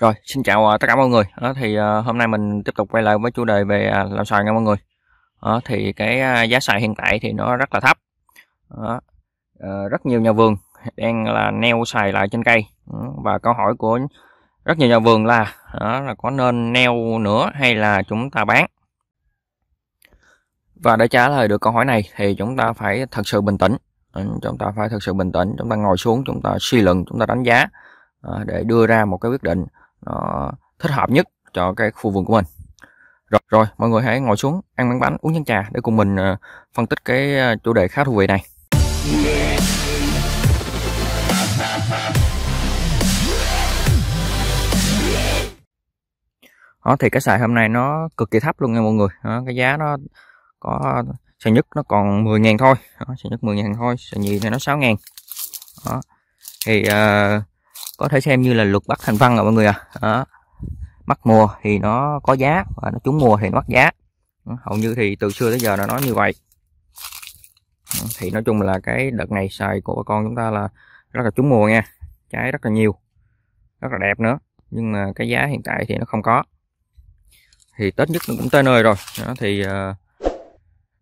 Rồi, xin chào ờ, tất cả mọi người. Đó, ờ, thì ờ, hôm nay mình tiếp tục quay lại với chủ đề về à, làm xoài nha mọi người. Đó, thì cái à, giá xoài hiện tại thì nó rất là thấp. Đó, rất nhiều nhà vườn đang là neo xoài lại trên cây ừ, và câu hỏi của rất nhiều nhà vườn là đó, là có nên neo nữa hay là chúng ta bán. Và để trả lời được câu hỏi này thì chúng ta phải thật sự bình tĩnh. Ừ, chúng ta phải thật sự bình tĩnh, chúng ta ngồi xuống, chúng ta suy luận, chúng ta đánh giá để đưa ra một cái quyết định nó thích hợp nhất cho cái khu vườn của mình rồi, rồi mọi người hãy ngồi xuống ăn bánh bánh uống chén trà để cùng mình ờ, phân tích cái ờ, chủ đề khá thú vị này đó thì cái xài hôm nay nó cực kỳ thấp luôn nha mọi người đó, cái giá nó có sợi nhất nó còn 10 ngàn thôi đó, sợi nhất 10 ngàn thôi sợi nhì thì nó 6 ngàn đó. thì uh, có thể xem như là luật bắt thành văn rồi à, mọi người à đó. mắc mùa thì nó có giá và nó trúng mùa thì nó mất giá ừ, hầu như thì từ xưa tới giờ nó nói như vậy ừ, thì nói chung là cái đợt này xài của bà con chúng ta là rất là trúng mùa nha trái rất là nhiều rất là đẹp nữa nhưng mà cái giá hiện tại thì nó không có thì tết nhất cũng tới nơi rồi đó, thì ờ,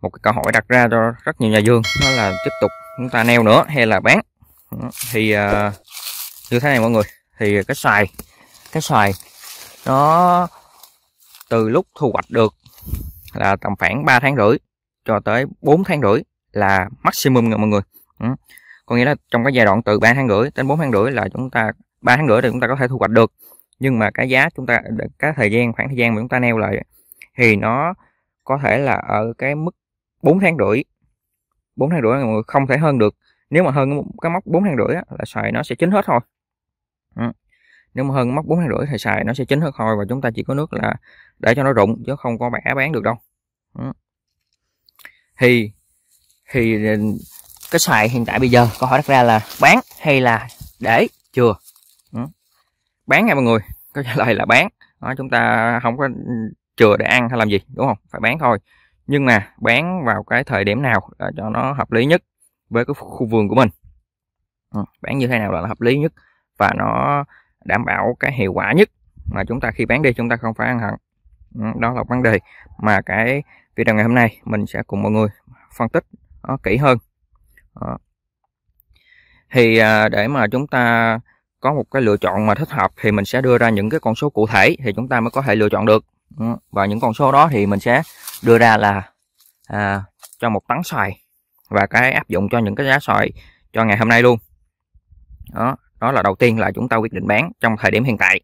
một cái câu hỏi đặt ra cho rất nhiều nhà vườn đó là tiếp tục chúng ta neo nữa hay là bán đó, ừ, thì ờ, như thế này mọi người thì cái xoài cái xoài nó từ lúc thu hoạch được là tầm khoảng 3 tháng rưỡi cho tới 4 tháng rưỡi là maximum nha mọi người ừ. có nghĩa là trong cái giai đoạn từ 3 tháng rưỡi đến 4 tháng rưỡi là chúng ta 3 tháng rưỡi thì chúng ta có thể thu hoạch được nhưng mà cái giá chúng ta cái thời gian khoảng thời gian mà chúng ta neo lại thì nó có thể là ở cái mức 4 tháng rưỡi 4 tháng rưỡi mọi người không thể hơn được nếu mà hơn cái móc 4 tháng rưỡi là xoài nó sẽ chín hết thôi nếu mà hơn mất bốn tháng rưỡi thì xài nó sẽ chín hết thôi và chúng ta chỉ có nước là để cho nó rụng chứ không có bẻ bán được đâu thì thì ờ, cái xài hiện tại bây giờ câu hỏi đặt ra là bán hay là để chừa? bán nha mọi người câu trả lời là bán đó, chúng ta không có ừ, chừa để ăn hay làm gì đúng không phải bán thôi nhưng mà bán vào cái thời điểm nào cho nó hợp lý nhất với cái khu vườn của mình bán như thế nào là hợp lý nhất và nó đảm bảo cái hiệu quả nhất mà chúng ta khi bán đi chúng ta không phải ăn hận ừ, đó là vấn đề mà cái video ngày hôm nay mình sẽ cùng mọi người phân tích nó ờ, kỹ hơn đó. Ờ. thì à, để mà chúng ta có một cái lựa chọn mà thích hợp thì mình sẽ đưa ra những cái con số cụ thể thì chúng ta mới có thể lựa chọn được ừ, và những con số đó thì mình sẽ đưa ra là à, cho một tấn xoài và cái áp dụng cho những cái giá xoài cho ngày hôm nay luôn đó đó là đầu tiên là chúng ta quyết định bán trong thời điểm hiện tại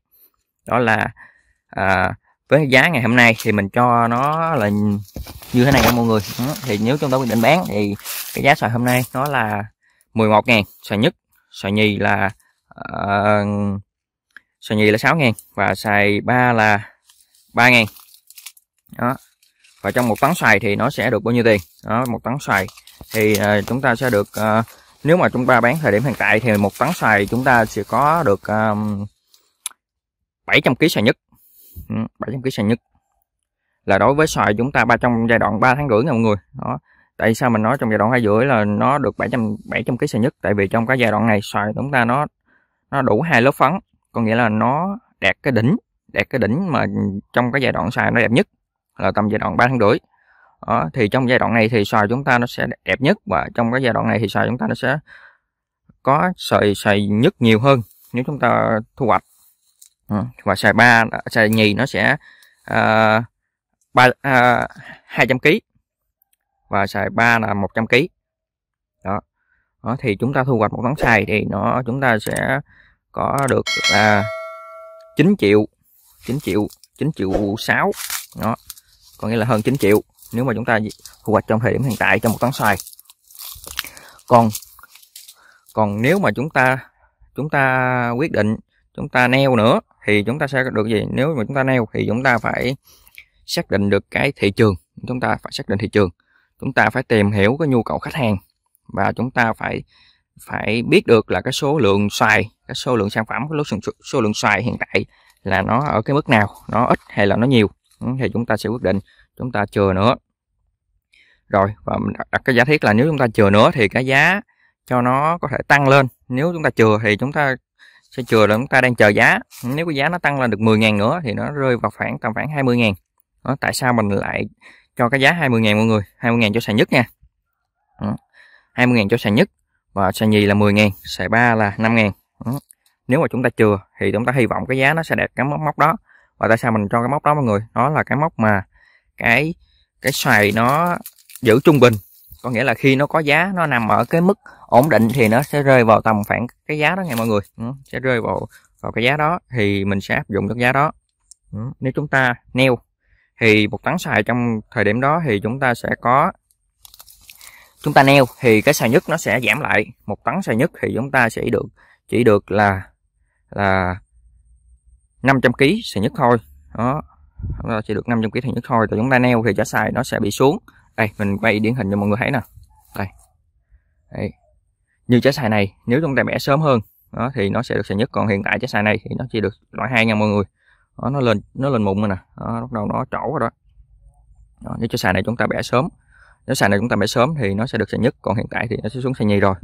đó là à, với giá ngày hôm nay thì mình cho nó là như thế này nha mọi người ừ, thì nếu chúng ta quyết định bán thì cái giá xoài hôm nay nó là 11 000 xoài nhất xoài nhì là uh, ờ, xoài nhì là 6 000 và xoài ba là 3 000 đó và trong một tấn xoài thì nó sẽ được bao nhiêu tiền đó một tấn xoài thì uh, chúng ta sẽ được uh, nếu mà chúng ta bán thời điểm hiện tại thì một tấn xoài chúng ta sẽ có được um, 700 kg xoài nhất 700 kg xoài nhất là đối với xoài chúng ta ba trong giai đoạn 3 tháng rưỡi nha mọi người đó tại sao mình nói trong giai đoạn hai rưỡi là nó được 700 700 kg xoài nhất tại vì trong cái giai đoạn này xoài chúng ta nó nó đủ hai lớp phấn có nghĩa là nó đạt cái đỉnh đạt cái đỉnh mà trong cái giai đoạn xoài nó đẹp nhất là tầm giai đoạn 3 tháng rưỡi đó, thì trong giai đoạn này thì xoài chúng ta nó sẽ đẹp nhất và trong cái giai đoạn này thì xoài chúng ta nó sẽ có sợi sợi nhất nhiều hơn nếu chúng ta thu hoạch và sợi ba sợi nhì nó sẽ ờ, ba ờ, hai trăm kg và sợi ba là 100 kg đó. đó thì chúng ta thu hoạch một tấn sài thì nó chúng ta sẽ có được là ờ, 9 triệu chín triệu chín triệu sáu đó có nghĩa là hơn 9 triệu nếu mà chúng ta thu hoạch trong thời điểm hiện tại cho một tấn xoài còn còn nếu mà chúng ta chúng ta quyết định chúng ta neo nữa thì chúng ta sẽ được gì nếu mà chúng ta neo thì chúng ta phải xác định được cái thị trường chúng ta phải xác định thị trường chúng ta phải tìm hiểu cái nhu cầu khách hàng và chúng ta phải phải biết được là cái số lượng xoài cái số lượng sản phẩm cái số, số lượng xoài hiện tại là nó ở cái mức nào nó ít hay là nó nhiều thì chúng ta sẽ quyết định chúng ta chừa nữa rồi và đặt cái giả thiết là nếu chúng ta chừa nữa thì cái giá cho nó có thể tăng lên nếu chúng ta chừa thì chúng ta sẽ chừa là chúng ta đang chờ giá nếu cái giá nó tăng lên được 10.000 nữa thì nó rơi vào khoảng tầm khoảng 20.000 đó tại sao mình lại cho cái giá 20.000 mọi người 20.000 cho sàn nhất nha đó. 20.000 cho sàn nhất và sàn nhì là 10.000 sàn ba là 5.000 nếu mà chúng ta chừa thì chúng ta hy vọng cái giá nó sẽ đạt cái mốc đó và tại sao mình cho cái mốc đó mọi người đó là cái mốc mà cái cái xoài nó giữ trung bình có nghĩa là khi nó có giá nó nằm ở cái mức ổn định thì nó sẽ rơi vào tầm khoảng cái giá đó nha mọi người ừ, sẽ rơi vào vào cái giá đó thì mình sẽ áp dụng được giá đó ừ, nếu chúng ta neo thì một tấn xoài trong thời điểm đó thì chúng ta sẽ có chúng ta neo thì cái xoài nhất nó sẽ giảm lại một tấn xoài nhất thì chúng ta sẽ được chỉ được là là 500 kg xoài nhất thôi đó chúng ờ, ta chỉ được 500 kg thành nhất thôi rồi chúng ta neo thì giá xài nó sẽ bị xuống đây mình quay điển hình cho mọi người thấy nè đây Đấy. như trái xài này nếu chúng ta bẻ sớm hơn đó, thì nó sẽ được xài nhất còn hiện tại trái xài này thì nó chỉ được loại hai nha mọi người đó, nó lên nó lên mụn rồi nè đó, bắt đầu nó trổ rồi đó, đó nếu trái xài này chúng ta bẻ sớm nếu xài này chúng ta bẻ sớm thì nó sẽ được xài nhất còn hiện tại thì nó sẽ xuống xài nhì rồi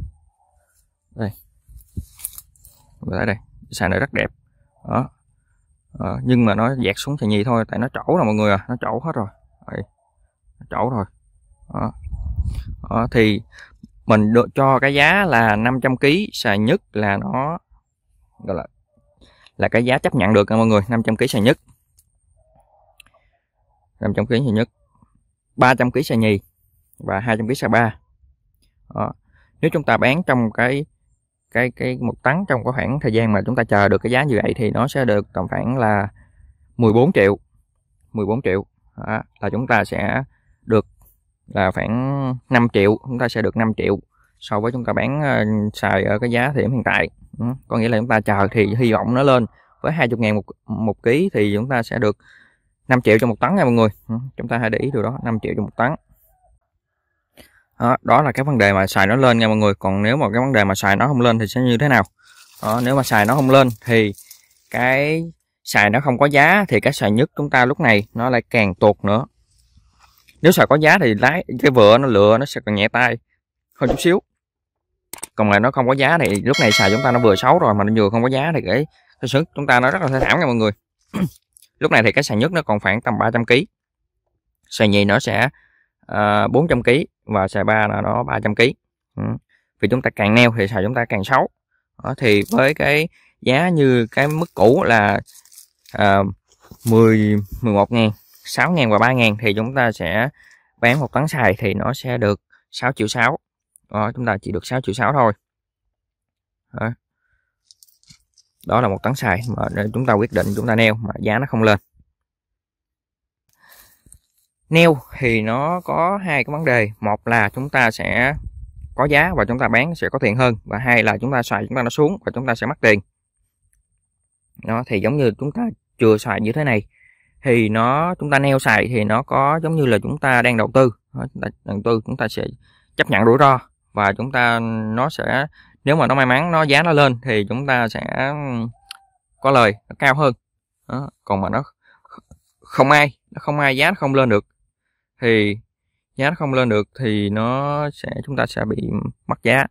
đây người thấy đây xài này rất đẹp đó à, nhưng mà nó dẹt xuống chà nhì thôi tại nó trổ rồi mọi người à nó trổ hết rồi Đấy. nó trổ rồi à. À, thì mình được cho cái giá là 500 kg xà nhất là nó gọi là là cái giá chấp nhận được nha mọi người 500 kg xà nhất 500 kg xà nhất 300 kg xà nhì và 200 kg xà ba đó. nếu chúng ta bán trong cái cái cái một tấn trong cái khoảng thời gian mà chúng ta chờ được cái giá như vậy thì nó sẽ được tầm khoảng là 14 triệu 14 triệu đó, là chúng ta sẽ được là khoảng 5 triệu chúng ta sẽ được 5 triệu so với chúng ta bán uh, xài ở cái giá thời điểm hiện tại ừ. có nghĩa là chúng ta chờ thì hy vọng nó lên với 20 ngàn một, một ký thì chúng ta sẽ được 5 triệu cho một tấn nha mọi người ừ, chúng ta hãy để ý điều đó 5 triệu cho một tấn đó, đó là cái vấn đề mà xài nó lên nha mọi người còn nếu mà cái vấn đề mà xài nó không lên thì sẽ như thế nào đó, nếu mà xài nó không lên thì cái xài nó không có giá thì cái xài nhất chúng ta lúc này nó lại càng tuột nữa nếu xài có giá thì lái cái vựa nó lựa nó sẽ còn nhẹ tay hơn chút xíu còn lại nó không có giá thì lúc này xài chúng ta nó vừa xấu rồi mà nó vừa không có giá thì cái cái sức chúng ta nó rất là thê thảm nha mọi người lúc này thì cái xài nhất nó còn khoảng tầm 300 kg xài nhì nó sẽ uh, 400 kg và xài ba là nó 300 kg ừ. vì chúng ta càng neo thì xài chúng ta càng xấu thì với cái giá như cái mức cũ là à, 10 11 ngàn 6 ngàn và 3 ngàn thì chúng ta sẽ bán một tấn xài thì nó sẽ được 6 triệu 6 đó, chúng ta chỉ được 6 triệu 6 thôi đó. là một tấn xài mà chúng ta quyết định chúng ta neo mà giá nó không lên neo thì nó có hai cái vấn đề một là chúng ta sẽ có giá và chúng ta bán sẽ có tiền hơn và hai là chúng ta xài chúng ta nó xuống và chúng ta sẽ mất tiền nó thì giống như chúng ta chưa xài như thế này thì nó chúng ta neo xài thì nó có giống như là chúng ta đang đầu tư đầu tư chúng ta sẽ chấp nhận rủi ro và chúng ta nó sẽ nếu mà nó may mắn nó giá nó lên thì chúng ta sẽ có lời nó cao hơn đó. còn mà nó không ai nó không ai giá nó không lên được thì giá nó không lên được thì nó sẽ chúng ta sẽ bị mất giá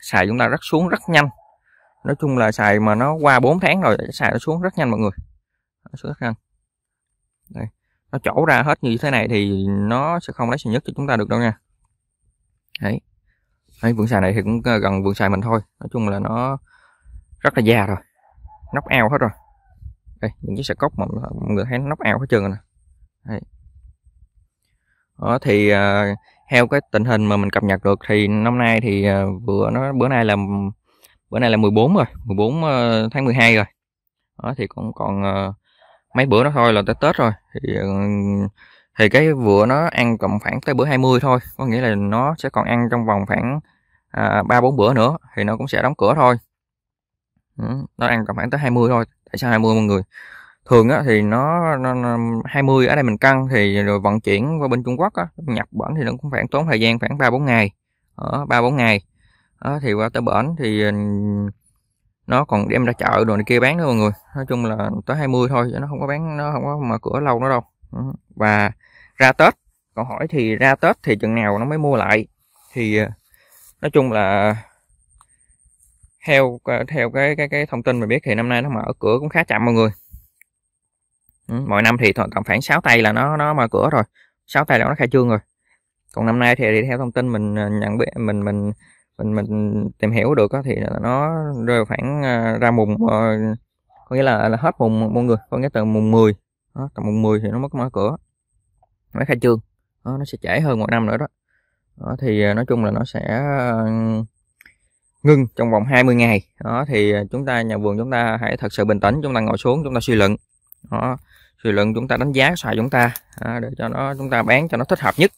xài chúng ta rất xuống rất nhanh nói chung là xài mà nó qua 4 tháng rồi xài nó xuống rất nhanh mọi người nó xuống rất nhanh Đây. nó chỗ ra hết như thế này thì nó sẽ không lấy xài nhất cho chúng ta được đâu nha đấy Đấy, vườn xài này thì cũng gần vườn xài mình thôi nói chung là nó rất là già rồi nóc eo hết rồi đây những cái sợi cốc mà mọi người thấy nóc eo hết trơn rồi nè đó, thì à, theo cái tình hình mà mình cập nhật được thì năm nay thì à, vừa nó bữa nay là bữa nay là 14 rồi 14 ờ, tháng 12 rồi đó, thì cũng còn ờ, mấy bữa nó thôi là tới Tết rồi thì ờ, thì cái vừa nó ăn tầm khoảng tới bữa 20 thôi có nghĩa là nó sẽ còn ăn trong vòng khoảng à, ba uh, bốn bữa nữa thì nó cũng sẽ đóng cửa thôi ừ, nó ăn tầm khoảng tới 20 thôi tại sao 20 mọi người thường á, thì nó, nó, nó 20 ở đây mình cân thì rồi vận chuyển qua bên Trung Quốc á, nhập bển thì nó cũng khoảng tốn thời gian khoảng 3 4 ngày. Ở 3 4 ngày. Đó, ờ, thì qua tới bển thì ừ, nó còn đem ra chợ đồ này kia bán nữa mọi người. Nói chung là tới 20 thôi nó không có bán nó không có mở cửa lâu nữa đâu. Ừ, và ra Tết, còn hỏi thì ra Tết thì chừng nào nó mới mua lại thì ờ, nói chung là theo ờ, theo cái cái cái thông tin mình biết thì năm nay nó mở cửa cũng khá chậm mọi người Ừ, mỗi năm thì tầm khoảng 6 tay là nó nó mở cửa rồi 6 tay là nó khai trương rồi còn năm nay thì theo thông tin mình ờ, nhận biết mình mình mình mình tìm hiểu được thì nó rơi khoảng ờ, ra mùng ờ, có nghĩa là, là hết mùng mọi người có nghĩa từ mùng 10 đó, tầm mùng 10 thì nó mới mở cửa mới khai trương đó, nó sẽ trễ hơn một năm nữa đó. đó thì nói chung là nó sẽ ngưng trong vòng 20 ngày đó thì chúng ta nhà vườn chúng ta hãy thật sự bình tĩnh chúng ta ngồi xuống chúng ta suy luận đó Suy luận chúng ta đánh giá xoài chúng ta à, để cho nó chúng ta bán cho nó thích hợp nhất.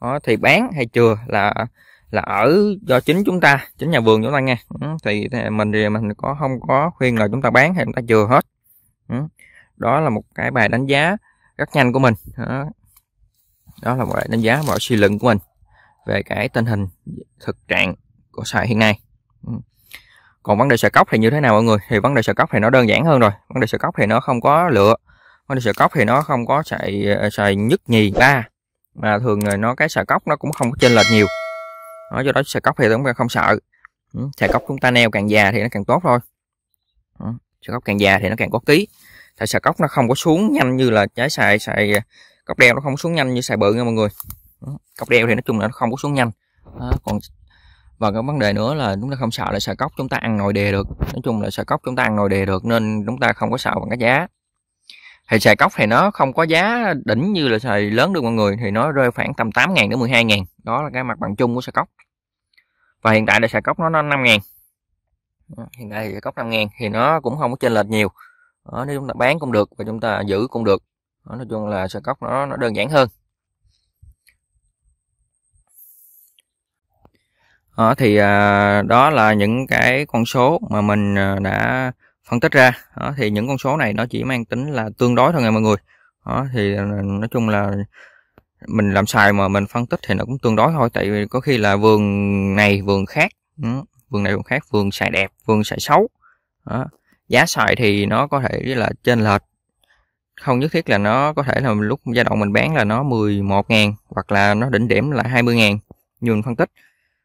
Đó, thì bán hay chừa là là ở do chính chúng ta, chính nhà vườn chúng ta nghe. Ừ, thì, thì mình thì mình có không có khuyên là chúng ta bán hay chúng ta chừa hết. Ừ, đó là một cái bài đánh giá rất nhanh của mình. Đó, là một bài đánh giá mọi suy luận của mình về cái tình hình thực trạng của xoài hiện nay. Ừ. còn vấn đề sợi cốc thì như thế nào mọi người thì vấn đề sợi cốc thì nó đơn giản hơn rồi vấn đề sợi cốc thì nó không có lựa Honda sợi cốc thì nó không có sợi sợi nhất nhì ba mà thường ờ, nó cái sợi cốc nó cũng không có chênh lệch nhiều đó do đó sợi cốc thì chúng ta không sợ sợi ừ, cốc chúng ta neo càng già thì nó càng tốt thôi sợi ừ, cốc càng già thì nó càng có ký tại sợi cốc nó không có xuống nhanh như là trái sợi sợi ờ, cốc đeo nó không xuống nhanh như sợi bự nha mọi người ừ, cốc đeo thì nói chung là nó không có xuống nhanh đó, còn và cái vấn đề nữa là chúng ta không sợ là sợi cốc chúng ta ăn ngồi đề được nói chung là sợi cốc chúng ta ăn ngồi đề được nên chúng ta không có sợ bằng cái giá thì sài cốc thì nó không có giá đỉnh như là sài lớn được mọi người thì nó rơi khoảng tầm 8 ngàn đến 12 ngàn đó là cái mặt bằng chung của sài cốc và hiện tại là sài cốc nó, nó 5 ngàn hiện tại thì cốc 5 ngàn thì nó cũng không có trên lệch nhiều đó, nếu chúng ta bán cũng được và chúng ta giữ cũng được đó, nói chung là sợi cốc nó nó đơn giản hơn đó, thì à, đó là những cái con số mà mình à, đã phân tích ra đó, thì những con số này nó chỉ mang tính là tương đối thôi nha mọi người đó, thì ờ, nói chung là mình làm xài mà mình phân tích thì nó cũng tương đối thôi tại vì có khi là vườn này vườn khác ừ, vườn này vườn khác vườn xài đẹp vườn xài xấu đó. giá xài thì nó có thể là trên lệch không nhất thiết là nó có thể là lúc giai đoạn mình bán là nó 11 ngàn hoặc là nó đỉnh điểm là 20 ngàn như mình phân tích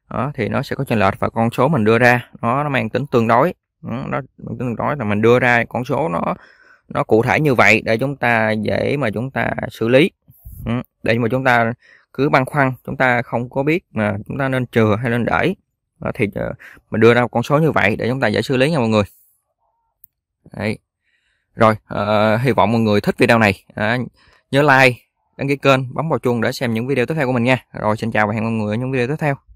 đó, thì nó sẽ có trên lệch và con số mình đưa ra nó, nó mang tính tương đối đó mình từng nói là mình đưa ra con số nó nó cụ thể như vậy để chúng ta dễ mà chúng ta xử lý ừ, để mà chúng ta cứ băn khoăn chúng ta không có biết mà chúng ta nên chừa hay nên để thì ờ, mình đưa ra con số như vậy để chúng ta dễ xử lý nha mọi người Đấy. rồi uh, hy vọng mọi người thích video này à, nhớ like đăng ký kênh bấm vào chuông để xem những video tiếp theo của mình nha rồi xin chào và hẹn mọi người ở những video tiếp theo